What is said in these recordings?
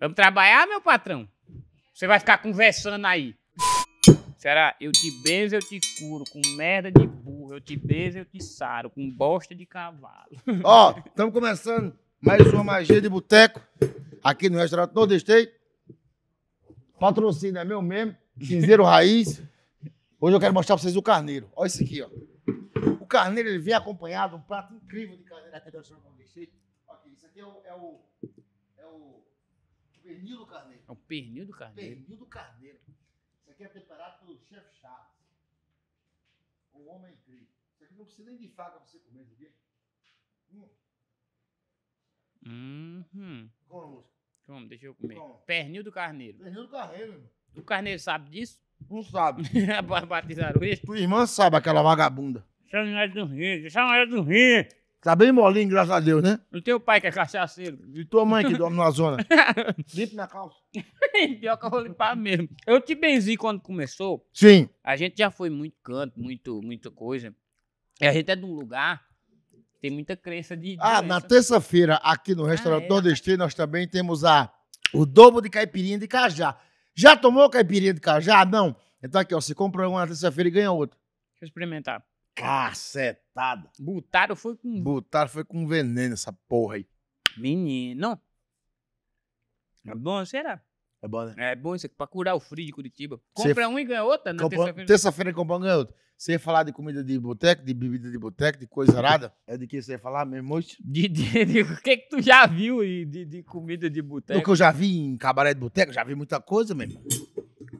Vamos trabalhar, meu patrão? Você vai ficar conversando aí. Será? Eu te benzo, eu te curo, com merda de burro, eu te benzo, eu te saro, com bosta de cavalo. Ó, oh, estamos começando mais uma magia de boteco aqui no restaurante Nordestei. Patrocínio é meu mesmo, cinzeiro raiz. Hoje eu quero mostrar pra vocês o carneiro. Olha isso aqui, ó. O carneiro, ele vem acompanhado, um prato incrível de carneiro aqui do restaurante Nordestei. Aqui, isso aqui é o... É o, é o Pernil do carneiro. É um pernil do carneiro. Pernil do carneiro. Isso aqui é preparado pelo chefe Charles. O homem incrível. Isso aqui não precisa nem de faca pra você comer, sabia? Hum. Uhum. Como? Como? Deixa eu comer. Como? Pernil do carneiro. Pernil do carneiro, irmão. O carneiro sabe disso? Não sabe. Batizaram isso? Tua irmã sabe aquela vagabunda. Chama ela do rio, chama ela do rio. Tá bem molinho, graças a Deus, né? O teu pai que é cachaceiro. E tua mãe que dorme na zona. Limpe na calça. Pior que eu vou limpar mesmo. Eu te benzi quando começou. Sim. A gente já foi muito canto, muito, muita coisa. E a gente é de um lugar que tem muita crença de. Ah, na terça-feira, aqui no ah, restaurante ah, é. nordestino, nós também temos a, o dobro de caipirinha de cajá. Já tomou caipirinha de cajá? Não. Então aqui, ó, você compra uma na terça-feira e ganha outra. Deixa eu experimentar. Cacetada. Botaram foi com. Botaram foi com veneno essa porra aí. Menino. É hum. bom, será? É bom, né? É bom isso aqui, pra curar o frio de Curitiba. Compra Cê... um e ganha outra na terça-feira. terça compra um e ganha outra. Você né? ia falar de comida de boteco, de bebida de boteco, de coisa arada? É de que você ia falar mesmo hoje? De, de, de, o que que tu já viu de, de comida de boteco? Do que eu já vi em cabaré de boteco, já vi muita coisa mesmo.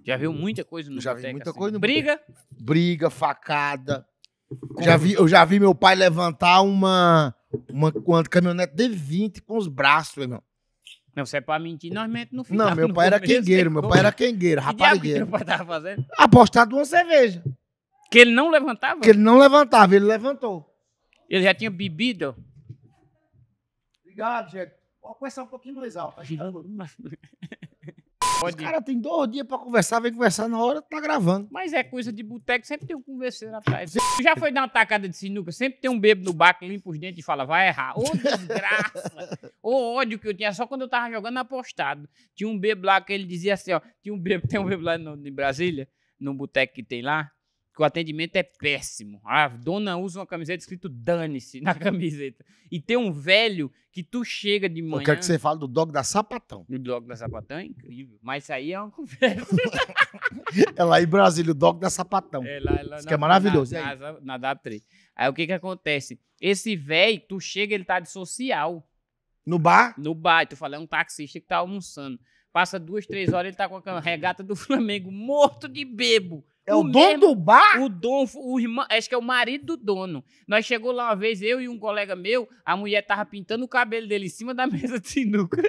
Já viu muita coisa no Já viu vi muita assim. coisa no Briga. Boteco. Briga, facada, já vi, eu já vi meu pai levantar uma, uma, uma caminhonete D20 com os braços, meu irmão. Não, você é pra mentir, nós mentimos no final. Não, meu pai era quengueiro, meu pai era quengueiro, raparigueiro. O que meu pai tava fazendo? Apostado uma cerveja. Que ele não levantava? Que ele não levantava, ele levantou. Ele já tinha bebido? Obrigado, gente. Vou essa um pouquinho mais alto. Pode. Os caras têm dois dias pra conversar, vem conversar na hora, tá gravando. Mas é coisa de boteco, sempre tem um conversando atrás. Você já foi dar uma tacada de sinuca, sempre tem um bebo no bar que limpa os dentes e fala, vai errar. Ô desgraça! Ô ódio que eu tinha só quando eu tava jogando apostado. Tinha um bebo lá que ele dizia assim, ó, tinha um bêbado, tem um bebo lá no, em Brasília, num boteco que tem lá, que o atendimento é péssimo. A dona usa uma camiseta escrito dane-se na camiseta. E tem um velho que tu chega de manhã... Eu quero que você fale do dog da sapatão. O dog da sapatão é incrível. Mas isso aí é uma conversa. é lá em Brasília, o dog da sapatão. É lá, é lá, isso na, que é maravilhoso. Na, na, na, na W3. Aí o que que acontece? Esse velho, tu chega, ele tá de social. No bar? No bar. Tu fala, é um taxista que tá almoçando. Passa duas, três horas, ele tá com a regata do Flamengo, morto de bebo. É o, o dono mesmo, do bar? O dono, o irmão, acho que é o marido do dono. Nós chegou lá uma vez, eu e um colega meu, a mulher tava pintando o cabelo dele em cima da mesa de sinuca.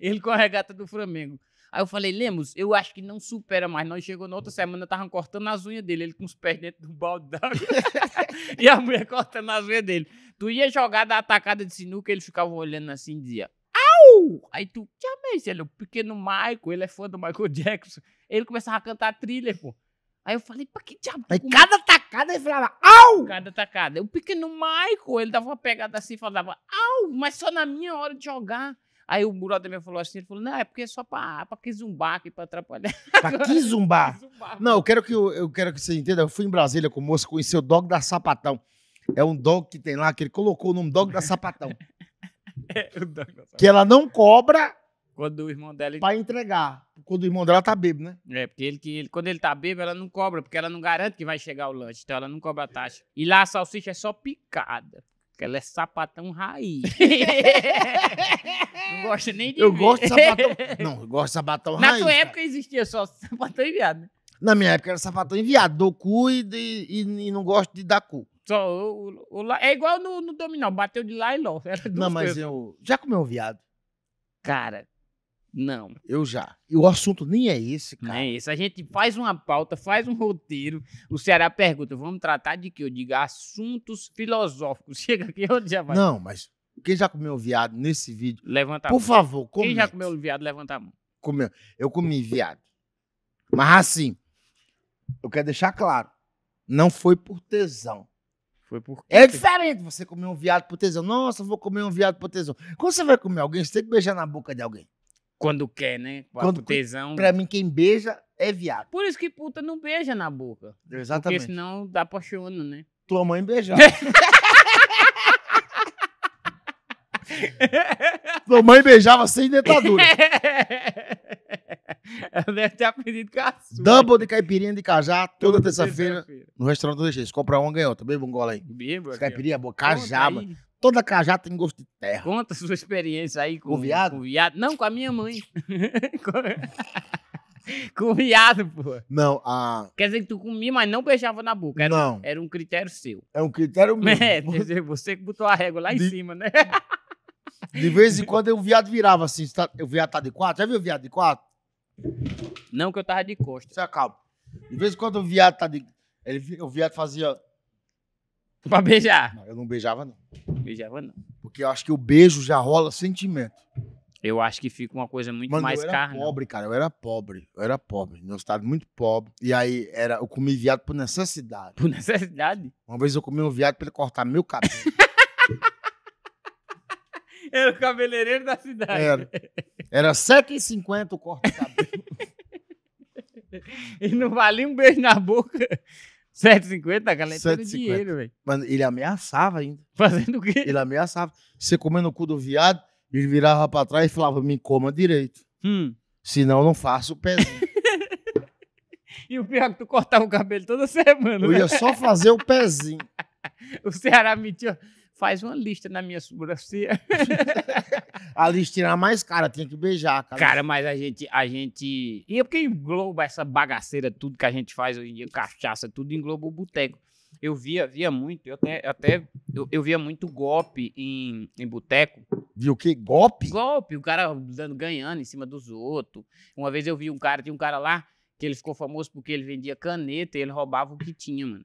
Ele com a regata do Flamengo. Aí eu falei, Lemos, eu acho que não supera mais. Nós chegou na outra semana, tava cortando as unhas dele, ele com os pés dentro do balde d'água. e a mulher cortando as unhas dele. Tu ia jogar da atacada de sinuca, ele ficava olhando assim dizia, au! Aí tu, amei, ele, o pequeno Michael, ele é fã do Michael Jackson. Ele começava a cantar thriller, pô. Aí eu falei, pra que diabo? Aí cada tacada ele falava, au! Cada tacada. O pequeno Michael, ele dava uma pegada assim e falava, au! Mas só na minha hora de jogar. Aí o Murata me falou assim, ele falou, não, é porque é só pra, pra que zumbar aqui, pra atrapalhar. Pra que zumbar? não, eu quero que, eu, eu quero que você entenda, eu fui em Brasília com o moço, conheci o dog da Sapatão. É um dog que tem lá, que ele colocou o nome dog da Sapatão. é, o dog da Sapatão. Que ela não cobra quando o irmão dela. Pra entregar. Quando o irmão dela tá bêbado, né? É, porque ele, que ele, quando ele tá bêbado, ela não cobra, porque ela não garante que vai chegar o lanche. Então ela não cobra a taxa. E lá a salsicha é só picada. Porque ela é sapatão raiz. não gosta nem de. Eu ver. gosto de sapatão. Não, eu gosto de sapatão Na raiz. Na tua época existia só sapatão enviado, né? Na minha época era sapatão enviado. Dou cu e, e, e não gosto de dar cu. Só, o, o, o, é igual no, no dominó, bateu de lá e lá. Não, mas coisas. eu. Já comeu um viado? Cara, não. Eu já. E o assunto nem é esse, cara. Não é esse. A gente faz uma pauta, faz um roteiro. O Ceará pergunta: vamos tratar de que? Eu digo assuntos filosóficos. Chega aqui, eu já vai? Não, mas quem já comeu viado nesse vídeo? Levanta a mão. Por favor, comente. Quem já comeu viado, levanta a mão. Comeu. Eu comi viado. Mas assim, eu quero deixar claro: não foi por tesão. Foi por é quê? É diferente você comer um viado por tesão. Nossa, vou comer um viado por tesão. Quando você vai comer alguém, você tem que beijar na boca de alguém. Quando quer, né? Com Quando tesão. Pra mim, quem beija é viado. Por isso que puta não beija na boca. Exatamente. Porque senão dá apaixona, né? Tua mãe beijava. Tua mãe beijava sem dentadura. Ela deve ter aprendido com a sua. Double de caipirinha de cajá, toda, toda terça-feira, terça no restaurante do DG. Compra comprar um, ganhou. Também tá um gole aí. Bebo, caipirinha, boa, cajaba. Tá Toda cajá tem gosto de terra. Conta sua experiência aí com, o viado. Com viado. Não, com a minha mãe. com viado, pô. Não, a. Quer dizer que tu comia, mas não beijava na boca. Era, não. Era um critério seu. É um critério meu. É, quer dizer, você que botou a régua lá de... em cima, né? de vez em quando o viado virava assim. Tá, o viado tá de quatro. Já viu o viado de quatro? Não, que eu tava de costas. Você acalma. De vez em quando o viado tá de. Ele, o viado fazia. Pra beijar. Não, eu não beijava, não. Beijava não. Porque eu acho que o beijo já rola sentimento. Eu acho que fica uma coisa muito Mano, mais carne. Eu era carne. pobre, cara. Eu era pobre. Eu era pobre. Meu estado muito pobre. E aí era, eu comi viado por necessidade. Por necessidade? Uma vez eu comi um viado pra ele cortar meu cabelo. era o cabeleireiro da cidade. Era. Era 7,50 o corte de cabelo. e não valia um beijo na boca. 7,50, a galera tendo dinheiro, velho. Mano, ele ameaçava ainda. Fazendo o quê? Ele ameaçava. Você comendo o cu do viado, ele virava pra trás e falava, me coma direito. Hum. Senão não faço o pezinho. e o pior é que tu cortava o cabelo toda semana. Eu ia né? só fazer o pezinho. o Ceará metia faz uma lista na minha sobrancelha. a lista era mais cara, tinha que beijar, cara. Cara, mas a gente, a gente... E é porque engloba essa bagaceira, tudo que a gente faz hoje em dia, cachaça, tudo engloba o boteco. Eu via, via muito, eu até, até eu, eu via muito golpe em, em boteco. Viu o quê? Golpe? Golpe, o cara dando, ganhando em cima dos outros. Uma vez eu vi um cara, tinha um cara lá, que ele ficou famoso porque ele vendia caneta e ele roubava o que tinha, mano.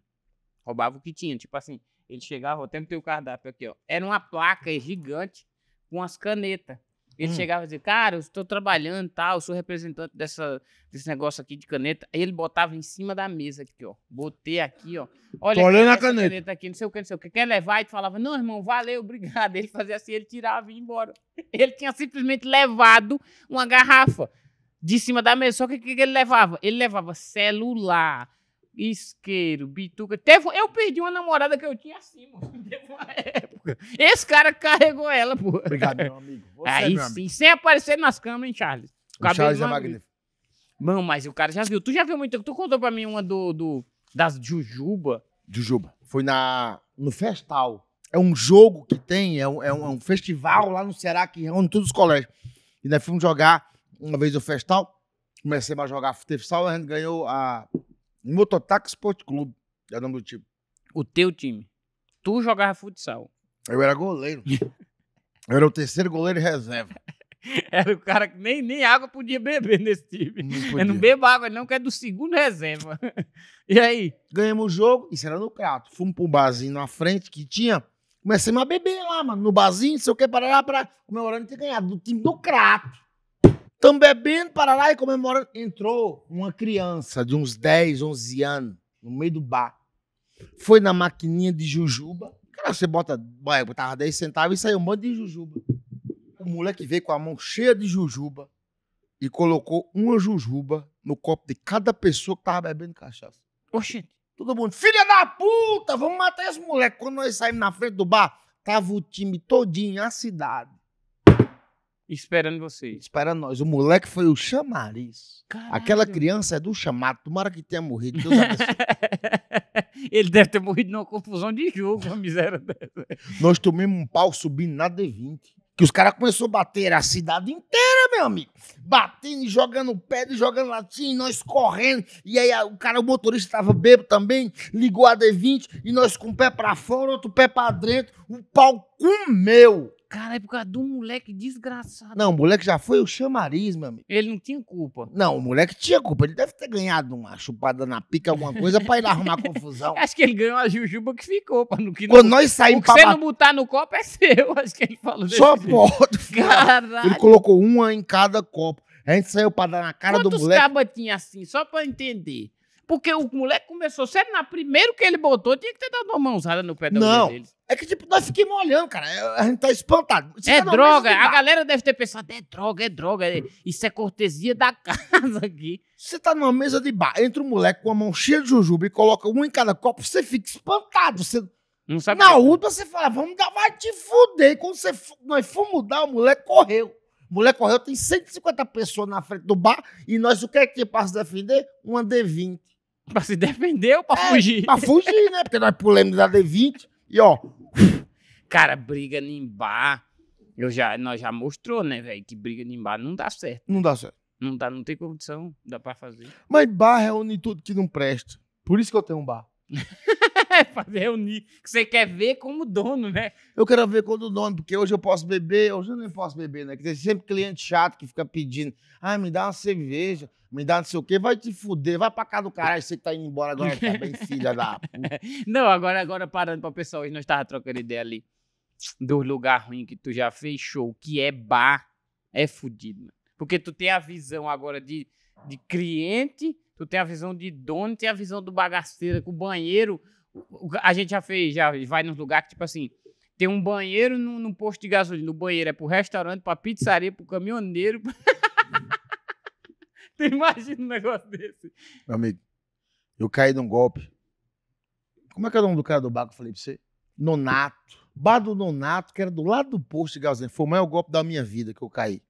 Roubava o que tinha, tipo assim, ele chegava, até tem o cardápio aqui, ó. Era uma placa gigante com as canetas. Ele hum. chegava e dizia, cara, eu estou trabalhando e tá? tal, eu sou representante dessa, desse negócio aqui de caneta. Aí ele botava em cima da mesa aqui, ó. Botei aqui, ó. Olha, olhando a caneta. caneta. aqui, não sei o que, não sei o que. Quer levar? E tu falava, não, irmão, valeu, obrigado. Ele fazia assim, ele tirava e ia embora. Ele tinha simplesmente levado uma garrafa de cima da mesa. Só que o que ele levava? Ele levava celular, isqueiro, bituca. Teve, eu perdi uma namorada que eu tinha assim, mano. Teve uma época. Esse cara carregou ela, pô. Obrigado, meu amigo. Você Aí meu sim, amigo. sem aparecer nas câmeras, hein, Charles? O, o Charles é magnífico. Mano, mas o cara já viu. Tu já viu muito. Tu contou pra mim uma do, do das Jujuba. Jujuba. Foi na, no Festal. É um jogo que tem, é um, é um, é um festival lá no Ceará que reúne todos os colégios. E nós fomos jogar uma vez o Festal. Comecei a jogar futebol, a gente ganhou a Mototax Sport Clube, é o nome do time. O teu time. Tu jogava futsal. Eu era goleiro. eu era o terceiro goleiro em reserva. Era o cara que nem, nem água podia beber nesse time. Não eu não bebo água, não, que é do segundo reserva. E aí? Ganhamos o jogo, isso era no Crato. Fomos pro barzinho na frente que tinha. Comecei a beber lá, mano, no barzinho, não sei o que, parar lá, pra. não ter ganhado do time do Crato. Estamos bebendo, lá e comemorando. Entrou uma criança de uns 10, 11 anos no meio do bar. Foi na maquininha de jujuba. Cara, você bota, botava 10 centavos e saiu um monte de jujuba. O moleque veio com a mão cheia de jujuba e colocou uma jujuba no copo de cada pessoa que tava bebendo cachaça. Oxente, Todo mundo, filha da puta, vamos matar esse moleque. Quando nós saímos na frente do bar, tava o time todinho, a cidade. Esperando vocês. Esperando nós. O moleque foi o chamariz. Caralho. Aquela criança é do chamado. Tomara que tenha morrido. Deus Ele deve ter morrido numa confusão de jogo, uma miséria dessa. Nós tomamos um pau subindo na D20. Que os caras começaram a bater a cidade inteira, meu amigo. Batendo e jogando pedra jogando latim, e nós correndo. E aí o cara, o motorista estava bêbado também, ligou a D20 e nós com um pé para fora, outro pé para dentro. O pau comeu. Cara, é por causa de um moleque desgraçado. Não, o moleque já foi o chamariz, meu amigo. Ele não tinha culpa. Não, o moleque tinha culpa. Ele deve ter ganhado uma chupada na pica, alguma coisa, pra ir lá arrumar confusão. Acho que ele ganhou a jujuba que ficou, mano. Que Quando não... nós saímos pra... O que você não botar no copo é seu, acho que ele falou Só pode, Caralho. Ele colocou uma em cada copo. A gente saiu pra dar na cara Quantos do moleque. Quantos cabas tinha assim, só pra entender? Porque o moleque começou sério, na primeiro que ele botou, tinha que ter dado uma mãozada no pé da Não. É que, tipo, nós fiquemos olhando, cara. É, a gente tá espantado. é tá droga. É a galera deve ter pensado, é droga, é droga. Isso é cortesia da casa aqui. Você tá numa mesa de bar, entra um moleque com a mão cheia de jujuba e coloca um em cada copo, você fica espantado. Você... Não sabe Na última, você fala, vamos dar, vai te fuder. E quando você, nós fomos dar, o moleque correu. O moleque correu, tem 150 pessoas na frente do bar e nós, o que é que passa a defender? Uma D20. Pra se defender ou pra é, fugir? Pra fugir, né? Porque nós pulamos da D20 e ó. Cara, briga em bar. Eu já, nós já mostrou, né, velho, que briga em bar não dá certo. Não dá certo. Não dá, não tem condição, dá pra fazer. Mas bar reúne tudo que não presta. Por isso que eu tenho um bar. É, fazer reunir. Que você quer ver como dono, né? Eu quero ver como dono, porque hoje eu posso beber, hoje eu não posso beber, né? Porque tem sempre cliente chato que fica pedindo. Ah, me dá uma cerveja, me dá não sei o quê, vai te fuder, vai pra cá do caralho, você que tá indo embora agora, tá bem filha da puta. Não, agora, agora parando pra pessoal, hoje nós tava trocando ideia ali dos lugares ruins que tu já fechou, que é bar, é fudido, mano. Porque tu tem a visão agora de, de cliente, tu tem a visão de dono, tem a visão do bagaceiro com o banheiro, a gente já fez, já vai nos lugares que, tipo assim, tem um banheiro num, posto de gasolina. O banheiro é pro restaurante, pra pizzaria, pro caminhoneiro. tu imagina um negócio desse. Meu amigo, eu caí num golpe. Como é que é o nome do cara do bar que eu falei pra você? Nonato. Bar do Nonato, que era do lado do posto de gasolina. Foi o maior golpe da minha vida que eu caí.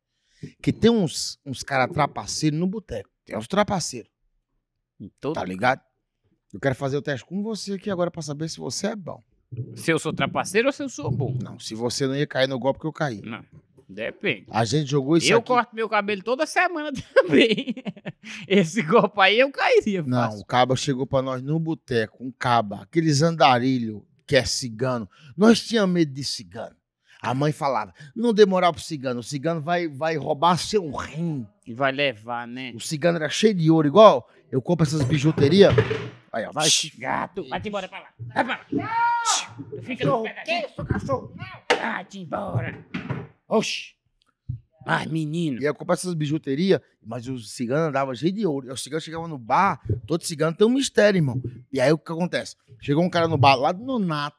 Que tem uns, uns caras trapaceiros no boteco. Tem uns trapaceiros. Tá ligado? Eu quero fazer o teste com você aqui agora para saber se você é bom. Se eu sou trapaceiro ou se eu sou bom? Não, se você não ia cair no golpe que eu caí. Não. Depende. A gente jogou isso eu aqui. Eu corto meu cabelo toda semana também. Esse golpe aí eu cairia. Não, o caba chegou para nós no boteco, um caba, aqueles andarilho que é cigano. Nós tínhamos medo de cigano. A mãe falava: não demorar pro cigano, o cigano vai, vai roubar seu rim. E vai levar, né? O cigano era cheio de ouro, igual eu compro essas bijuterias. Aí, ó, vai. Gato, vai embora pra lá. Vai pra lá. Não! Tu fica no pé que isso, sou cachorro. Não! vai embora. Oxi. Mas, menino. E eu é comprei essas bijuterias, mas os ciganos andavam cheio de ouro. E os ciganos chegavam no bar, todo cigano tem um mistério, irmão. E aí o que acontece? Chegou um cara no bar lá do Nonato.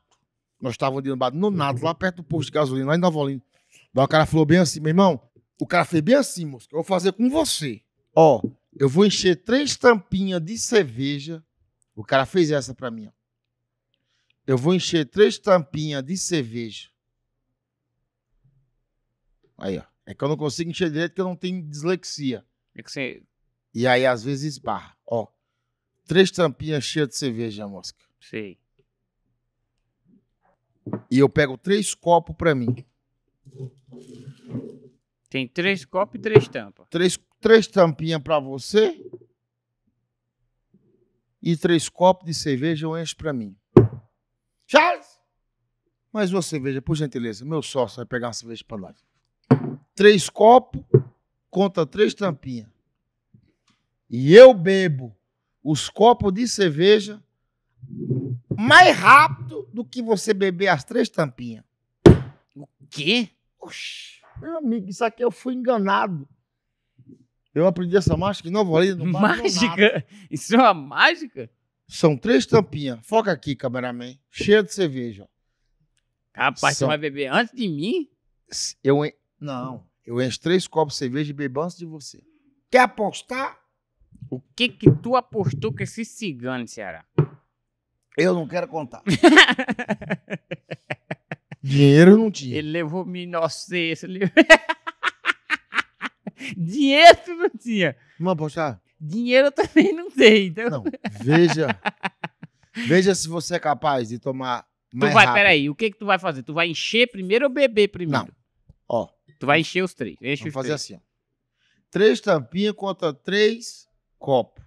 Nós estávamos no bar do Nonato, lá perto do posto de gasolina, lá em Nova Olinda. Daí o cara falou bem assim, meu irmão, o cara fez bem assim, moço, eu vou fazer com você. Ó, eu vou encher três tampinhas de cerveja o cara fez essa para mim. Eu vou encher três tampinhas de cerveja. Aí, ó. É que eu não consigo encher direito porque eu não tenho dislexia. É que você... E aí, às vezes, esbarra. Ó. Três tampinhas cheias de cerveja, mosca. Sei. E eu pego três copos para mim. Tem três copos e três tampas. Três, três tampinhas para você e três copos de cerveja eu encho para mim. Charles! Mais uma cerveja, por gentileza. Meu sócio vai pegar uma cerveja para nós. Três copos contra três tampinhas. E eu bebo os copos de cerveja mais rápido do que você beber as três tampinhas. O quê? Oxi, meu amigo, isso aqui eu fui enganado. Eu aprendi essa mágica em Nova Orleans. Mágica? Isso é uma mágica? São três tampinhas. Foca aqui, cameraman. Cheia de cerveja. Rapaz, São... você vai beber antes de mim? Eu en... Não. Eu encho três copos de cerveja e bebo antes de você. Quer apostar? O que que tu apostou com esse cigano, Ceará? Eu não quero contar. Dinheiro não tinha. Ele levou minha inocência. Ele... Dinheiro tu não tinha. Vamos apostar? Dinheiro eu também não tem. Então... Não, veja. veja se você é capaz de tomar mais Tu vai, rápido. peraí, o que que tu vai fazer? Tu vai encher primeiro ou beber primeiro? Não. Ó. Tu vai encher os três. Enche Vamos os fazer três. assim, ó. Três tampinhas contra três copos.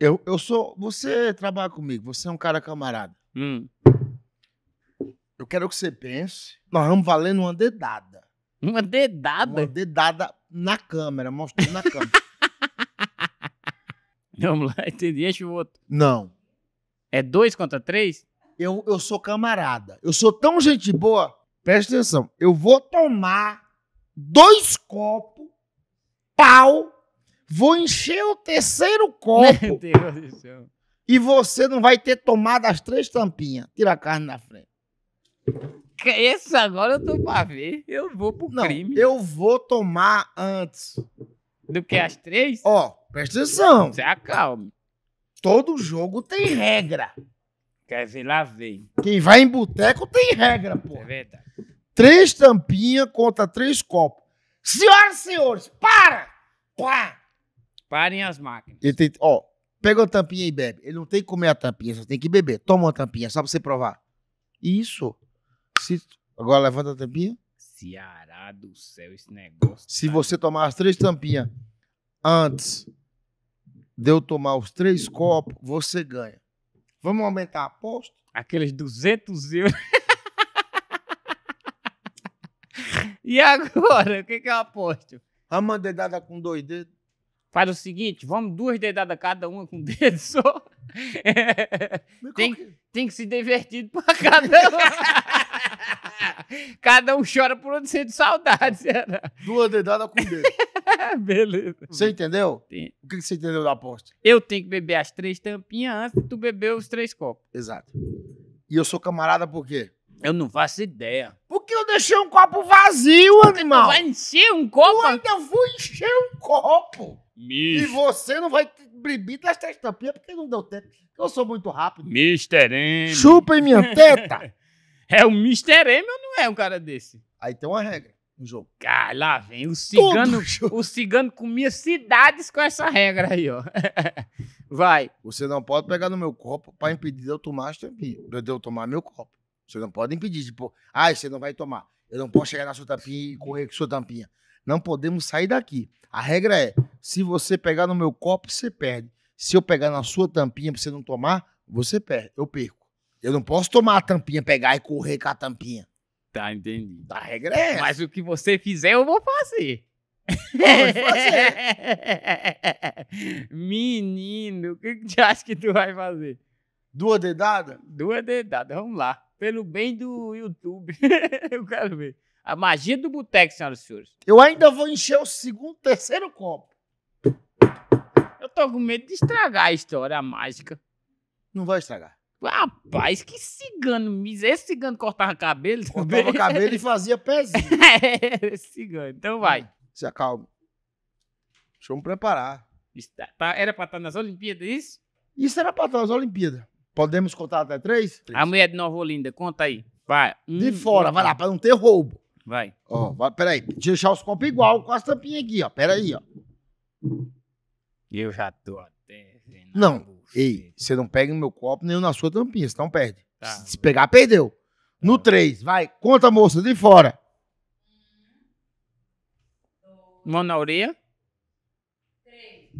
Eu, eu sou... Você trabalha comigo, você é um cara camarada. Hum. Eu quero que você pense. Nós vamos valendo uma dedada. Uma dedada? Uma dedada na câmera, mostrando na câmera. Vamos lá, entendi. Enche o outro. Não. É dois contra três? Eu, eu sou camarada. Eu sou tão gente boa. Presta atenção. Eu vou tomar dois copos, pau, vou encher o terceiro copo. Meu Deus do céu. E você não vai ter tomado as três tampinhas. Tira a carne na frente. Esse agora eu tô pra ver. Eu vou pro não, crime. Eu vou tomar antes. Do que as três? Ó, presta atenção. Se acalme. Todo jogo tem regra. Quer ver lá vem. Quem vai em boteco tem regra, pô. É verdade. Três tampinhas contra três copos. Senhoras e senhores, para! Pá! Parem as máquinas. Ele tem, ó, pega a tampinha e bebe. Ele não tem que comer a tampinha, só tem que beber. Toma uma tampinha, só pra você provar. Isso. Se, agora levanta a tampinha. Ceará do céu, esse negócio. Se tá... você tomar as três tampinhas antes de eu tomar os três copos, você ganha. Vamos aumentar a aposta? Aqueles 200 euros. e agora? O que, que eu aposto? Rama dedada com dois dedos. Faz o seguinte, vamos duas dedadas cada uma com um dedo só. tem, que... tem que se divertir pra cada um. cada um chora por onde sente saudade. Duas dedadas com o dedo. Beleza. Você entendeu? Sim. O que você entendeu da aposta? Eu tenho que beber as três tampinhas antes de tu beber os três copos. Exato. E eu sou camarada por quê? Eu não faço ideia. Porque eu deixei um copo vazio, animal. Tu vai encher um copo? Eu ainda vou encher um copo. E você não vai bebi das três tampinhas porque não deu tempo. Eu sou muito rápido. Mr. M. em minha teta. é o Mr. M ou não é um cara desse? Aí tem uma regra no jogo. Cara, lá vem. O cigano, o cigano comia cidades com essa regra aí, ó. Vai. Você não pode pegar no meu copo para impedir de eu tomar as tampinhas. De eu tomar meu copo. Você não pode impedir. Tipo, ah, você não vai tomar. Eu não posso chegar na sua tampinha e correr com sua tampinha. Não podemos sair daqui. A regra é: se você pegar no meu copo, você perde. Se eu pegar na sua tampinha pra você não tomar, você perde. Eu perco. Eu não posso tomar a tampinha, pegar e correr com a tampinha. Tá, entendi. A regra é essa. Mas o que você fizer, eu vou fazer. fazer. Menino, o que você acha que tu vai fazer? Duas dedadas? Duas dedadas, vamos lá. Pelo bem do YouTube, eu quero ver. A magia do boteco, senhoras e senhores. Eu ainda vou encher o segundo, terceiro copo. Eu tô com medo de estragar a história, a mágica. Não vai estragar. Rapaz, que cigano. Esse cigano cortava cabelo. Cortava cabelo e fazia pezinho. é, cigano. Então hum, vai. Se acalme. Deixa eu me preparar. Tá, tá, era pra estar nas Olimpíadas, é isso? Isso era pra estar nas Olimpíadas. Podemos contar até três? três? A mulher de Nova Olinda, conta aí. Vai. Um, de fora, um, vai lá, pra não ter roubo. Vai. Ó, vai, peraí. Deixar os copos igual com as tampinhas aqui, ó. Peraí, ó. Eu já tô até. Não, ei, você não pega no meu copo nem na sua tampinha, senão perde. Tá, se, pegar, perdeu. Tá. No 3, vai. Conta, moça, de fora. Mão na orelha. 3.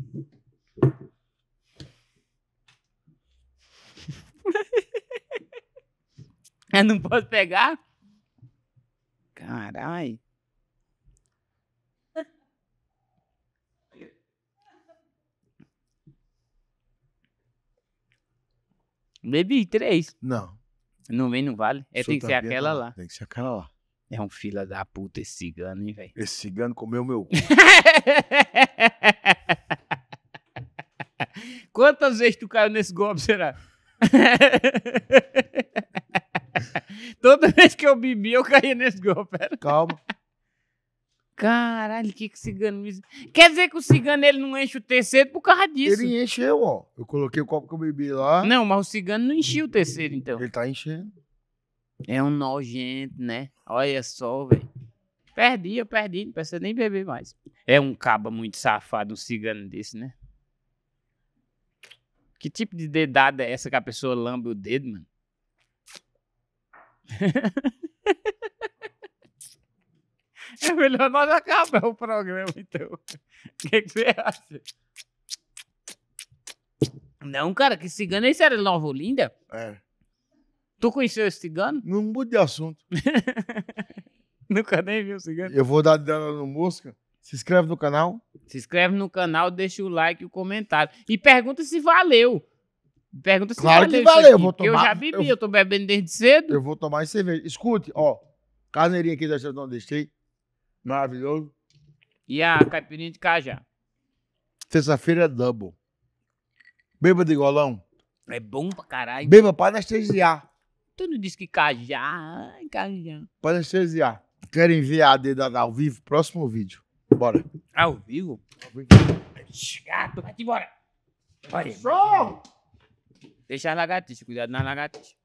Eu não posso pegar? Carai. Bebi três. Não. Não vem, não vale. É, tem que ser aquela lá. Tem que ser aquela lá. É um fila da puta esse cigano, hein, velho? Esse cigano comeu meu Quantas vezes tu caiu nesse golpe, será? Toda vez que eu bebi, eu caía nesse golpe. Calma. Caralho, que que cigano... Quer dizer que o cigano ele não enche o terceiro por causa disso. Ele encheu, ó. Eu coloquei o copo que eu bebi lá. Não, mas o cigano não enchia o terceiro, então. Ele tá enchendo. É um nojento, né? Olha só, velho. Perdi, eu perdi. Não precisa nem beber mais. É um caba muito safado, um cigano desse, né? Que tipo de dedada é essa que a pessoa lambe o dedo, mano? É melhor nós acabar o programa, então. O que, é que, você acha? Não, cara, que cigano. É esse era Nova Olinda? É. Tu conheceu esse cigano? Não mude de assunto. Nunca nem viu o cigano. Eu vou dar dela no mosca. Se inscreve no canal. Se inscreve no canal, deixa o like e o comentário. E pergunta se valeu. Pergunta se claro valeu que valeu. Eu, vou tomar, eu já bebi, eu, eu tô bebendo desde cedo. Eu vou tomar esse cerveja. Escute, ó. Carneirinha aqui da Estação deixei, Maravilhoso. E a caipirinha de cajá. Terça-feira é double. Beba de golão. É bom pra caralho. Beba pra anestesiar. Tu não disse que cajá, cajá. Pra anestesiar. Querem ver a dedada ao vivo? Próximo vídeo. Bora. Ao vivo? Ao vivo. Gato, vai embora. Olha. Show! deixar na gatiche, cuidado na gatiche.